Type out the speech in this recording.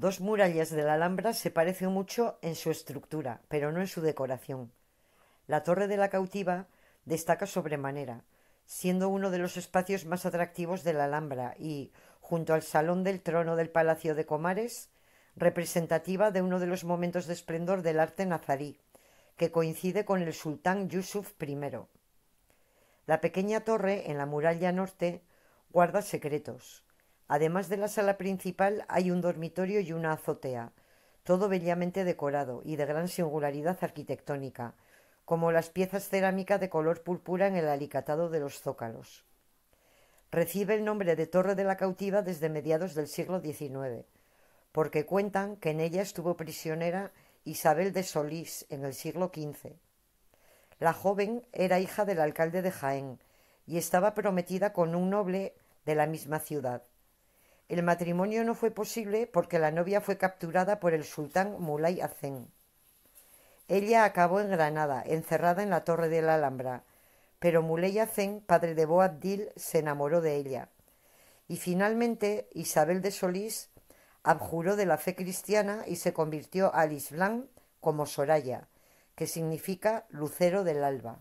Dos murallas de la Alhambra se parecen mucho en su estructura, pero no en su decoración. La Torre de la Cautiva destaca sobremanera, siendo uno de los espacios más atractivos de la Alhambra y, junto al Salón del Trono del Palacio de Comares, representativa de uno de los momentos de esplendor del arte nazarí, que coincide con el sultán Yusuf I. La pequeña torre en la muralla norte guarda secretos. Además de la sala principal hay un dormitorio y una azotea, todo bellamente decorado y de gran singularidad arquitectónica, como las piezas cerámicas de color púrpura en el alicatado de los zócalos. Recibe el nombre de Torre de la Cautiva desde mediados del siglo XIX, porque cuentan que en ella estuvo prisionera Isabel de Solís en el siglo XV. La joven era hija del alcalde de Jaén y estaba prometida con un noble de la misma ciudad. El matrimonio no fue posible porque la novia fue capturada por el sultán Mulay Azen. Ella acabó en Granada, encerrada en la Torre de la Alhambra, pero Mulay Azen, padre de Boabdil, se enamoró de ella. Y finalmente Isabel de Solís abjuró de la fe cristiana y se convirtió al Islam como Soraya, que significa lucero del alba.